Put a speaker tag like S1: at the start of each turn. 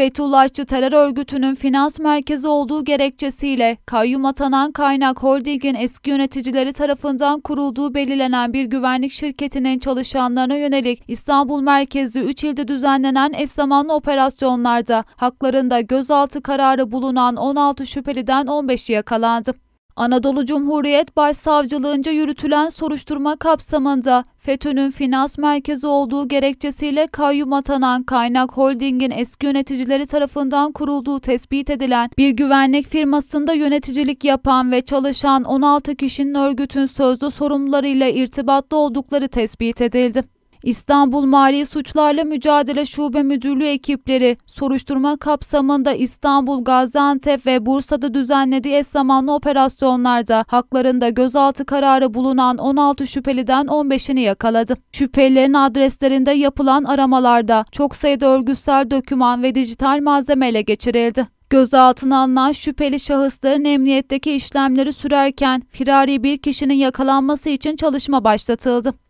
S1: Fethullahçı terör örgütünün finans merkezi olduğu gerekçesiyle kayyum atanan Kaynak Holding'in eski yöneticileri tarafından kurulduğu belirlenen bir güvenlik şirketinin çalışanlarına yönelik İstanbul merkezli 3 ilde düzenlenen eş zamanlı operasyonlarda haklarında gözaltı kararı bulunan 16 şüpheliden 15'i yakalandı. Anadolu Cumhuriyet Başsavcılığınca yürütülen soruşturma kapsamında FETÖ'nün finans merkezi olduğu gerekçesiyle kayyum atanan Kaynak Holding'in eski yöneticileri tarafından kurulduğu tespit edilen bir güvenlik firmasında yöneticilik yapan ve çalışan 16 kişinin örgütün sözlü sorumlularıyla irtibatlı oldukları tespit edildi. İstanbul Mali Suçlarla Mücadele Şube Müdürlüğü ekipleri soruşturma kapsamında İstanbul, Gaziantep ve Bursa'da düzenlediği eş zamanlı operasyonlarda haklarında gözaltı kararı bulunan 16 şüpheliden 15'ini yakaladı. Şüphelilerin adreslerinde yapılan aramalarda çok sayıda örgütsel döküman ve dijital malzeme ele geçirildi. Gözaltına alınan şüpheli şahısların emniyetteki işlemleri sürerken firari bir kişinin yakalanması için çalışma başlatıldı.